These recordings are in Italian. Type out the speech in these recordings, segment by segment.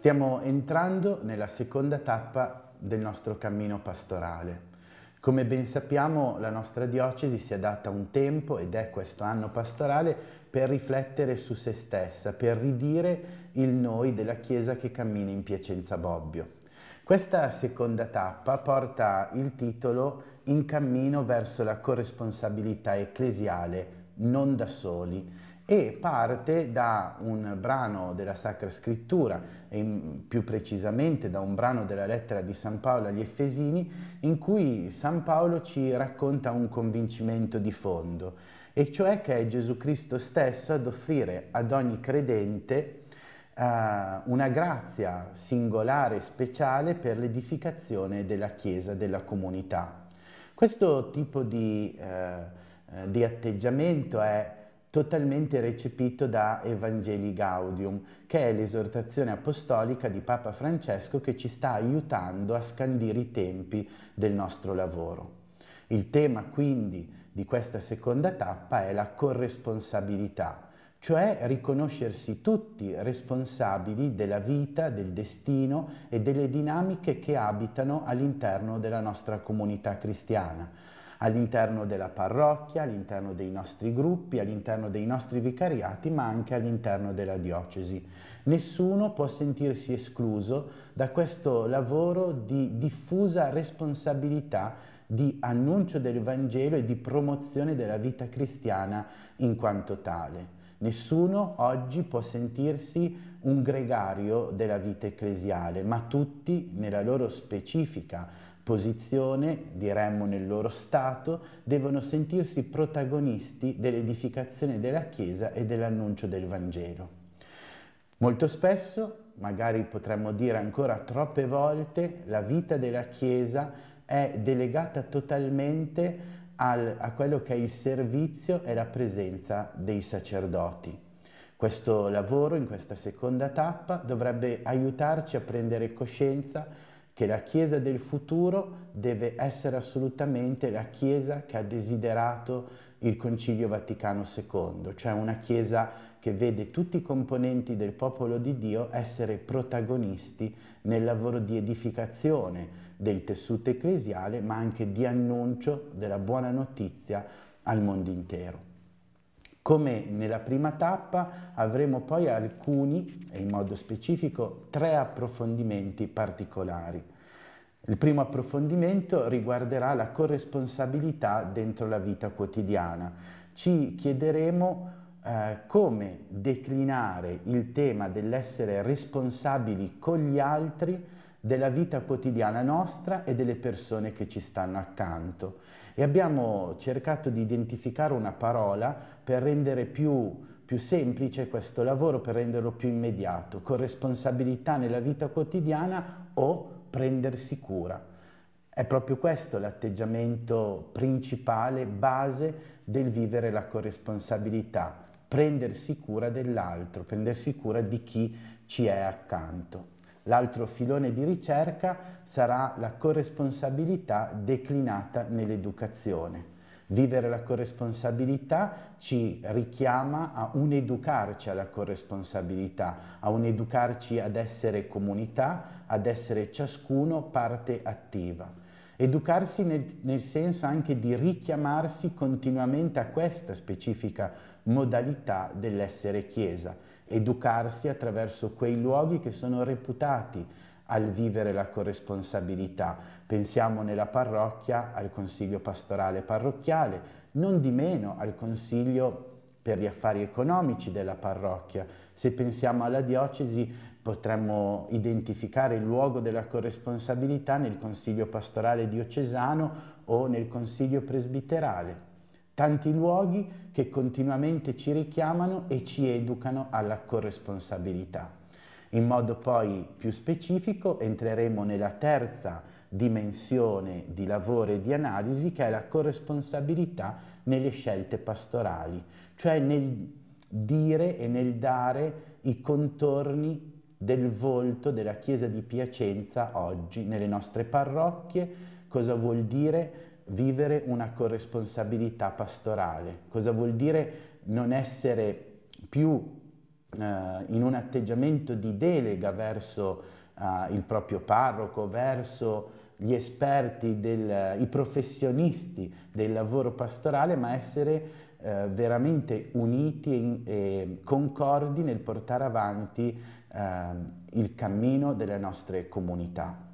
Stiamo entrando nella seconda tappa del nostro cammino pastorale. Come ben sappiamo la nostra diocesi si è data un tempo, ed è questo anno pastorale, per riflettere su se stessa, per ridire il noi della Chiesa che cammina in Piacenza Bobbio. Questa seconda tappa porta il titolo In cammino verso la corresponsabilità ecclesiale, non da soli, e parte da un brano della Sacra Scrittura, e più precisamente da un brano della lettera di San Paolo agli Efesini, in cui San Paolo ci racconta un convincimento di fondo, e cioè che è Gesù Cristo stesso ad offrire ad ogni credente eh, una grazia singolare e speciale per l'edificazione della Chiesa, della comunità. Questo tipo di, eh, eh di atteggiamento è totalmente recepito da Evangelii Gaudium, che è l'esortazione apostolica di Papa Francesco che ci sta aiutando a scandire i tempi del nostro lavoro. Il tema quindi di questa seconda tappa è la corresponsabilità, cioè riconoscersi tutti responsabili della vita, del destino e delle dinamiche che abitano all'interno della nostra comunità cristiana all'interno della parrocchia, all'interno dei nostri gruppi, all'interno dei nostri vicariati, ma anche all'interno della diocesi. Nessuno può sentirsi escluso da questo lavoro di diffusa responsabilità di annuncio del Vangelo e di promozione della vita cristiana in quanto tale. Nessuno oggi può sentirsi un gregario della vita ecclesiale, ma tutti nella loro specifica posizione, diremmo nel loro stato, devono sentirsi protagonisti dell'edificazione della Chiesa e dell'annuncio del Vangelo. Molto spesso, magari potremmo dire ancora troppe volte, la vita della Chiesa è delegata totalmente al, a quello che è il servizio e la presenza dei sacerdoti. Questo lavoro in questa seconda tappa dovrebbe aiutarci a prendere coscienza che la Chiesa del futuro deve essere assolutamente la Chiesa che ha desiderato il Concilio Vaticano II, cioè una Chiesa che vede tutti i componenti del popolo di Dio essere protagonisti nel lavoro di edificazione del tessuto ecclesiale, ma anche di annuncio della buona notizia al mondo intero. Come nella prima tappa avremo poi alcuni, e in modo specifico, tre approfondimenti particolari. Il primo approfondimento riguarderà la corresponsabilità dentro la vita quotidiana. Ci chiederemo eh, come declinare il tema dell'essere responsabili con gli altri della vita quotidiana nostra e delle persone che ci stanno accanto. E abbiamo cercato di identificare una parola per rendere più, più semplice questo lavoro, per renderlo più immediato, corresponsabilità nella vita quotidiana o prendersi cura. È proprio questo l'atteggiamento principale, base del vivere la corresponsabilità, prendersi cura dell'altro, prendersi cura di chi ci è accanto. L'altro filone di ricerca sarà la corresponsabilità declinata nell'educazione. Vivere la corresponsabilità ci richiama a un educarci alla corresponsabilità, a un educarci ad essere comunità, ad essere ciascuno parte attiva. Educarsi nel, nel senso anche di richiamarsi continuamente a questa specifica modalità dell'essere Chiesa educarsi attraverso quei luoghi che sono reputati al vivere la corresponsabilità. Pensiamo nella parrocchia al consiglio pastorale parrocchiale, non di meno al consiglio per gli affari economici della parrocchia. Se pensiamo alla diocesi potremmo identificare il luogo della corresponsabilità nel consiglio pastorale diocesano o nel consiglio presbiterale tanti luoghi che continuamente ci richiamano e ci educano alla corresponsabilità. In modo poi più specifico entreremo nella terza dimensione di lavoro e di analisi che è la corresponsabilità nelle scelte pastorali, cioè nel dire e nel dare i contorni del volto della Chiesa di Piacenza oggi nelle nostre parrocchie, cosa vuol dire vivere una corresponsabilità pastorale. Cosa vuol dire non essere più eh, in un atteggiamento di delega verso eh, il proprio parroco, verso gli esperti, del, i professionisti del lavoro pastorale, ma essere eh, veramente uniti e, e, concordi nel portare avanti ehm, il cammino delle nostre comunità.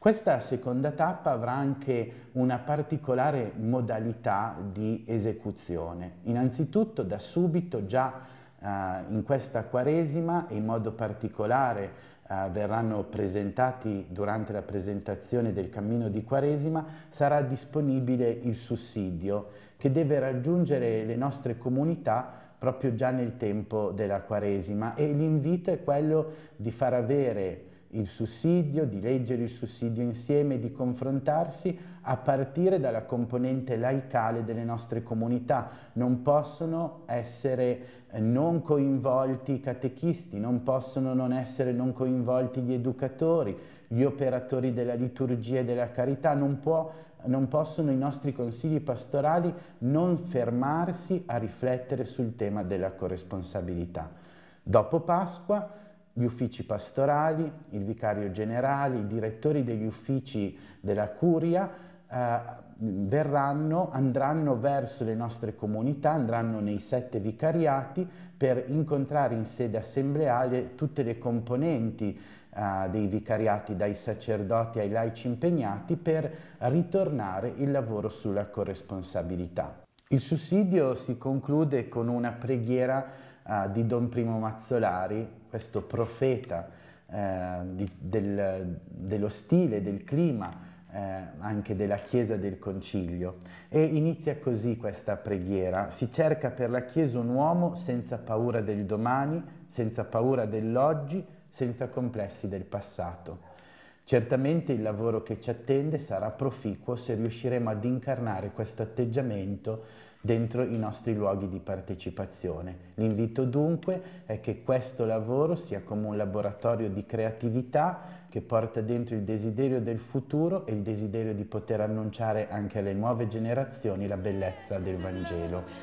Questa seconda tappa avrà anche una particolare modalità di esecuzione. Innanzitutto da subito già eh, in questa Quaresima e in modo particolare eh, verranno presentati durante la presentazione del cammino di Quaresima, sarà disponibile il sussidio che deve raggiungere le nostre comunità proprio già nel tempo della Quaresima e l'invito è quello di far avere il sussidio, di leggere il sussidio insieme, di confrontarsi a partire dalla componente laicale delle nostre comunità. Non possono essere eh, non coinvolti i catechisti, non possono non essere non coinvolti gli educatori, gli operatori della liturgia e della carità, non, può, non possono i nostri consigli pastorali non fermarsi a riflettere sul tema della corresponsabilità. Dopo Pasqua gli uffici pastorali, il vicario generale, i direttori degli uffici della curia eh, verranno, andranno verso le nostre comunità, andranno nei sette vicariati per incontrare in sede assembleale tutte le componenti eh, dei vicariati, dai sacerdoti ai laici impegnati, per ritornare il lavoro sulla corresponsabilità. Il sussidio si conclude con una preghiera uh, di Don Primo Mazzolari, questo profeta uh, di, del, dello stile, del clima, eh, anche della Chiesa del Concilio. E inizia così questa preghiera. Si cerca per la Chiesa un uomo senza paura del domani, senza paura dell'oggi, senza complessi del passato. Certamente il lavoro che ci attende sarà proficuo se riusciremo ad incarnare questo atteggiamento dentro i nostri luoghi di partecipazione. L'invito dunque è che questo lavoro sia come un laboratorio di creatività che porta dentro il desiderio del futuro e il desiderio di poter annunciare anche alle nuove generazioni la bellezza del Vangelo.